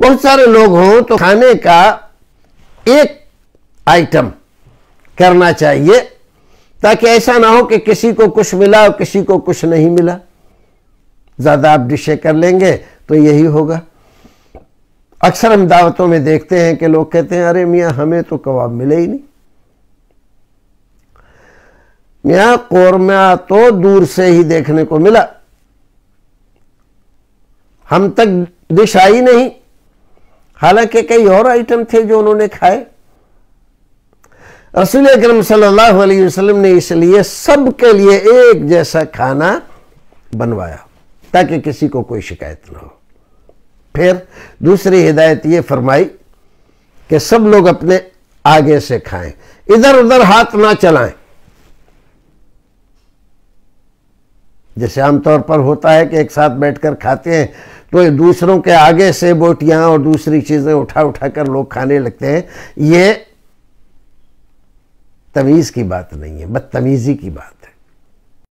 बहुत सारे लोग हों तो खाने का एक आइटम करना चाहिए ताकि ऐसा ना हो कि किसी को कुछ मिला और किसी को कुछ नहीं मिला ज़्यादा आप डिशें कर लेंगे तो यही होगा अक्सर हम दावतों में देखते हैं कि लोग कहते हैं अरे मियाँ हमें तो कबाब मिले ही नहीं मियाँ कौरमा तो दूर से ही देखने को मिला हम तक डिश आई नहीं हालांकि कई और आइटम थे जो उन्होंने खाए रसूल अक्रम सलम वसल्लम ने इसलिए सबके लिए एक जैसा खाना बनवाया ताकि किसी को कोई शिकायत ना हो फिर दूसरी हिदायत ये फरमाई कि सब लोग अपने आगे से खाएं इधर उधर हाथ ना चलाएं जैसे आमतौर पर होता है कि एक साथ बैठकर खाते हैं तो दूसरों के आगे से बोटियाँ और दूसरी चीज़ें उठा उठा कर लोग खाने लगते हैं ये तमीज़ की बात नहीं है बदतमीज़ी की बात